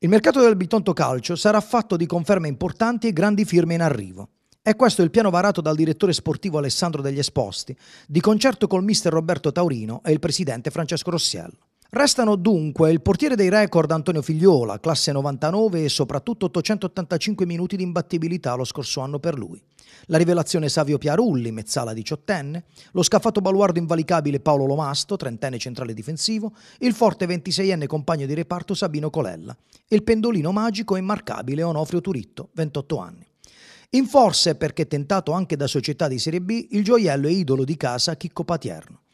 Il mercato del Bitonto Calcio sarà fatto di conferme importanti e grandi firme in arrivo. È questo il piano varato dal direttore sportivo Alessandro degli Esposti, di concerto col mister Roberto Taurino e il presidente Francesco Rossiello. Restano dunque il portiere dei record Antonio Figliola, classe 99 e soprattutto 885 minuti di imbattibilità lo scorso anno per lui. La rivelazione Savio Piarulli, mezzala diciottenne, lo scaffato baluardo invalicabile Paolo Lomasto, trentenne centrale difensivo, il forte 26enne compagno di reparto Sabino Colella e il pendolino magico e immarcabile Onofrio Turitto, 28 anni. In forse perché tentato anche da società di Serie B, il gioiello e idolo di casa Chicco Patierno.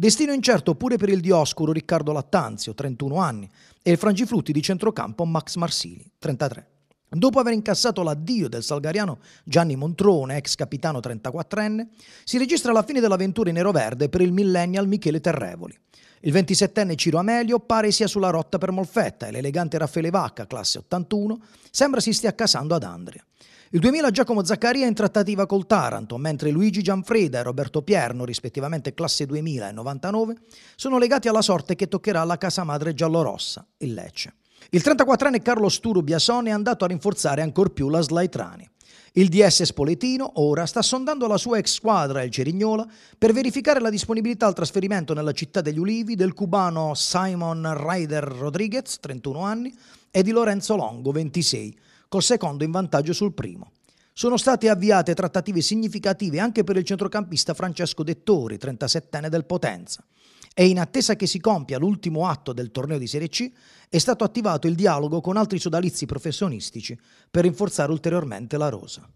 Destino incerto pure per il dioscuro Riccardo Lattanzio, 31 anni, e il frangifrutti di centrocampo Max Marsili, 33. Dopo aver incassato l'addio del salgariano Gianni Montrone, ex capitano 34enne, si registra la fine dell'avventura in nero-verde per il millennial Michele Terrevoli. Il 27enne Ciro Amelio pare sia sulla rotta per Molfetta e l'elegante Raffaele Vacca, classe 81, sembra si stia accasando ad Andria. Il 2000 Giacomo Zaccaria è in trattativa col Taranto, mentre Luigi Gianfreda e Roberto Pierno, rispettivamente classe 2000 e 99, sono legati alla sorte che toccherà alla casa madre giallorossa, il Lecce. Il 34enne Carlo Sturo Biasone è andato a rinforzare ancor più la Slaitrani. Il DS Spoletino ora sta sondando la sua ex squadra, il Cerignola, per verificare la disponibilità al trasferimento nella città degli Ulivi del cubano Simon Ryder Rodriguez, 31 anni, e di Lorenzo Longo, 26, col secondo in vantaggio sul primo. Sono state avviate trattative significative anche per il centrocampista Francesco Dettori, 37enne del Potenza e in attesa che si compia l'ultimo atto del torneo di Serie C, è stato attivato il dialogo con altri sodalizi professionistici per rinforzare ulteriormente la rosa.